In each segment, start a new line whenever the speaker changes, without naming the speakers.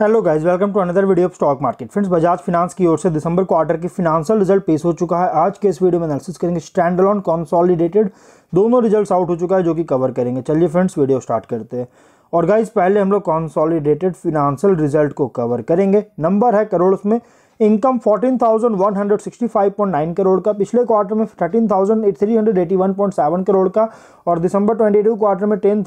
hello guys welcome to another video of stock market friends Bajaj finance की ओर से दिसंबर क्वार्टर की फिनांशियल रिजल्ट पेश हो चुका है आज के इस वीडियो में एनालिसिस करेंगे स्टैंड ऑन कॉन्सॉलिडेटेड दोनों रिजल्ट्स आउट हो चुका है जो कि कवर करेंगे चलिए फ्रेंड्स वीडियो स्टार्ट करते हैं और गाइज पहले हम लोग कॉन्सॉलिडेटेड फिनांशियल रिजल्ट को कवर करेंगे नंबर है करोड़ उसमें इनकम फोर्टीन करोड़ का पिछले क्वार्टर में थर्टीन करोड़ का और दिसंबर ट्वेंटी क्वार्टर में टेन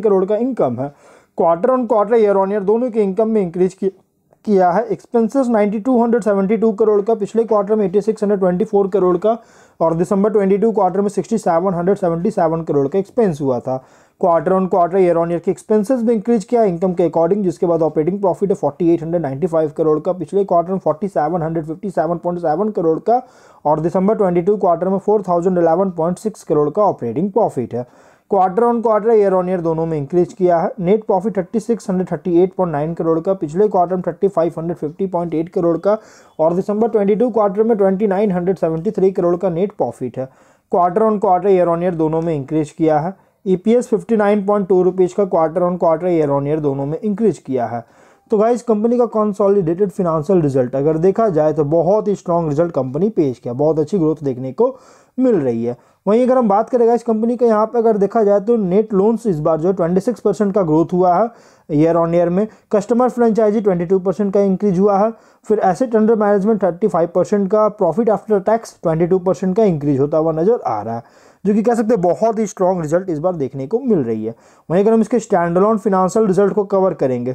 करोड़ का इनकम है quarter on quarter year on year दोनों की इनकम में इंक्रीज किया किया है एक्सपेंसेस 9272 करोड़ का पिछले क्वार्टर में 8624 करोड़ का और दिसंबर 22 क्वार्टर में 6777 करोड़ का एक्सपेंस हुआ था quarter on quarter year on year के एक्सपेंसेस भी इंक्रीज किया इनकम के अकॉर्डिंग जिसके बाद ऑपरेटिंग प्रॉफिट है 4895 करोड़ का पिछले क्वार्टर में 4757.7 करोड़ का और दिसंबर 22 क्वार्टर में 4011.6 करोड़ का ऑपरेटिंग प्रॉफिट है quarter on quarter year on year दोनों में इंक्रीज किया है नेट प्रॉफिट 3638.9 करोड़ का पिछले क्वार्टर में 3550.8 करोड़ का और दिसंबर 22 क्वार्टर में 2973 करोड़ का नेट प्रॉफिट है quarter on quarter year on year दोनों में इंक्रीज किया है ई पी एस का quarter on quarter year on year दोनों में इंक्रीज किया है तो गाइस कंपनी का कॉन्सॉलिडेटेड फिनेंशियल रिजल्ट अगर देखा जाए तो बहुत ही स्ट्रॉन्ग रिजल्ट कंपनी पेश किया बहुत अच्छी ग्रोथ देखने को मिल रही है वहीं अगर हम बात करें इस कंपनी का यहाँ पर अगर देखा जाए तो नेट लोन्स इस बार जो है ट्वेंटी सिक्स परसेंट का ग्रोथ हुआ है ईयर ऑन ईयर में customer franchise twenty two percent का इंक्रीज हुआ है फिर asset under management thirty five percent का profit after tax twenty two percent का इंक्रीज होता हुआ नज़र आ रहा है जो कि कह सकते हैं बहुत ही स्ट्रॉन्ग रिजल्ट इस बार देखने को मिल रही है वहीं अगर हम इसके स्टैंड फिनांशियल रिजल्ट को कवर करेंगे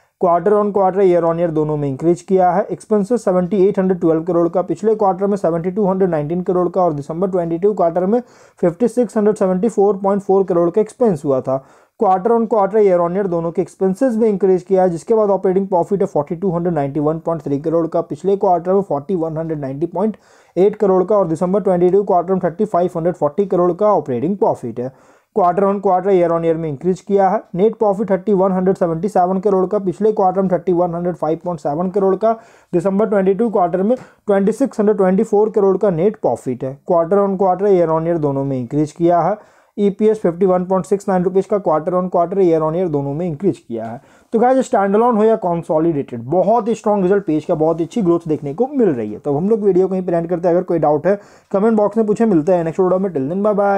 quarter on quarter year on year दोनों में इंक्रीज किया है expenses seventy eight hundred twelve crore का पिछले क्वार्टर में seventy two hundred nineteen crore का और दिसंबर ट्वेंटी टू क्वार्टर में fifty six hundred seventy four point four crore का एक्सपेंस हुआ था quarter on quarter year on year दोनों के एक्सपेंसेस भी इंक्रीज किया है जिसके बाद ऑपरेटिंग प्रॉफिट है forty two hundred ninety one point three crore का पिछले क्वार्टर में forty one hundred ninety point eight crore का और दिसंबर ट्वेंटी टू क्वार्टर में thirty five hundred forty crore का ऑपरेटिंग प्रॉफिट है quarter on quarter year on year में इंक्रीज किया है net profit thirty one hundred seventy seven crore का पिछले क्वार्टर में thirty one hundred five point seven crore का दिसंबर ट्वेंटी टू क्वार्टर में twenty six hundred twenty four crore का नेट प्रॉफिट है quarter on quarter year on year दोनों में increase किया है E P S fifty one point six nine rupees का quarter on quarter year on year दोनों में इंक्रीज किया है तो गाइज स्टैंडलॉन हो या कॉन्सॉलिडेटेड बहुत ही स्ट्रॉन्ग रिजल्ट पेज का बहुत अच्छी ग्रोथ देखने को मिल रही है तो हम लोग वीडियो कहीं ही प्रेजेंट करते हैं अगर कोई डाउट है कमेंट बॉक्स में पूछे मिलता है नेक्स्ट वीडियो में टिल दिन बाय बाय